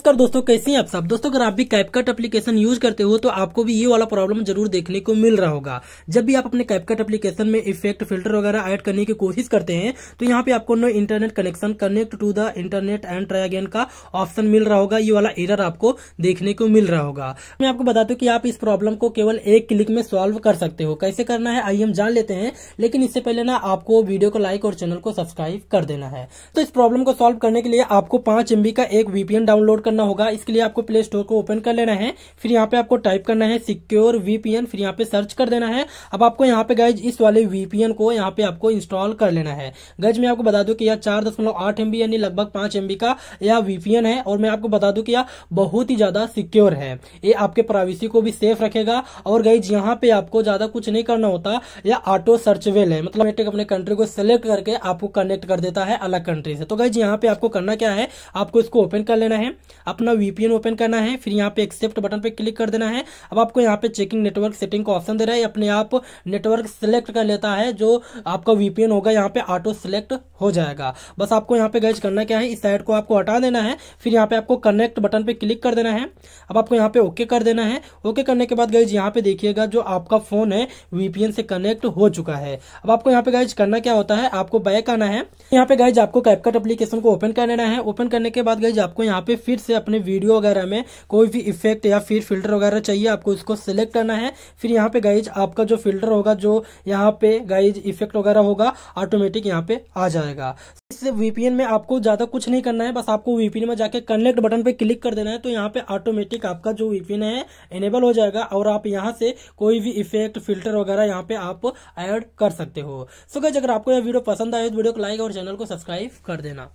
नमस्कार दोस्तों कैसे हैं आप सब दोस्तों अगर आप भी कैपकट एप्लीकेशन यूज करते हो तो आपको भी ये वाला प्रॉब्लम जरूर देखने को मिल रहा होगा जब भी आप अपने कैपकट एप्लीकेशन में इफेक्ट फिल्टर वगैरह ऐड करने की कोशिश करते हैं तो यहाँ पे आपको no internet connection connect to the internet and try again का ऑप्शन मिल रहा होगा ये वाला एरर आपको देखने को मिल रहा होगा मैं आपको बताता हूँ की आप इस प्रॉब्लम को केवल एक क्लिक में सॉल्व कर सकते हो कैसे करना है आइए हम जान लेते हैं लेकिन इससे पहले ना आपको वीडियो को लाइक और चैनल को सब्सक्राइब कर देना है तो इस प्रॉब्लम को सोल्व करने के लिए आपको पांच एमबी का एक वीपीएन डाउनलोड करना होगा इसके लिए आपको प्ले स्टोर को ओपन कर लेना है फिर यहाँ पे आपको टाइप करना है सिक्योर वीपीएन फिर यहाँ पे सर्च कर देना है अब आपको यहाँ पे गाइज इस वाले वीपीएन को यहाँ पे आपको इंस्टॉल कर लेना है गज मैं आपको बता दू की यह चार दशमलव आठ एमबी यानी लगभग पांच एमबी का यह वीपीएन है और मैं आपको बता दू की यह बहुत ही ज्यादा सिक्योर है ये आपके प्राइवेसी को भी सेफ रखेगा और गाइज यहाँ पे आपको ज्यादा कुछ नहीं करना होता यह ऑटो सर्च वेल है मतलब अपने कंट्री को सिलेक्ट करके आपको कनेक्ट कर देता है अलग कंट्री से तो गाइज यहाँ पे आपको करना क्या है आपको इसको ओपन कर लेना है अपना वीपीएन ओपन करना है फिर यहाँ पे एक्सेप्ट बटन पे क्लिक कर देना है अब आपको यहाँ पे चेकिंग नेटवर्क सेटिंग का ऑप्शन दे रहा है अपने आप नेटवर्क सेलेक्ट कर लेता है जो आपका वीपीएन होगा यहाँ पे ऑटो सेलेक्ट हो जाएगा बस आपको यहाँ पे गैज करना क्या है इस साइड को आपको हटा देना है फिर यहाँ पे आपको कनेक्ट बटन पे क्लिक कर देना है अब आपको यहाँ पे ओके कर देना है ओके करने के बाद गैज यहाँ पे देखिएगा जो आपका फोन है वीपीएन से कनेक्ट हो चुका है अब आपको यहाँ पे गैज करना क्या होता है आपको बैक आना है यहाँ पे गैज आपको कैपकट एप्लीकेशन को ओपन कर लेना है ओपन करने के बाद गैज आपको यहाँ पे फिर से अपने वीडियो वगैरह में कोई भी इफेक्ट या फिर फिल्टर वगैरह चाहिए आपको इसको सिलेक्ट करना है फिर यहाँ पे गाइज आपका जो फिल्टर होगा जो यहाँ पे गाइज इफेक्ट वगैरह होगा ऑटोमेटिक यहाँ पे आ जाएगा जाएगा इस वीपीएन में आपको ज़्यादा कुछ नहीं करना है बस आपको वीपीएन में जाके कनेक्ट बटन पे क्लिक कर देना है तो यहाँ पे ऑटोमेटिक आपका जो वीपीएन है एनेबल हो जाएगा और आप यहाँ से कोई भी इफेक्ट फिल्टर वगैरह यहाँ पे आप ऐड कर सकते हो सो गज अगर आपको यह वीडियो पसंद आए तो वीडियो को लाइक और चैनल को सब्सक्राइब कर देना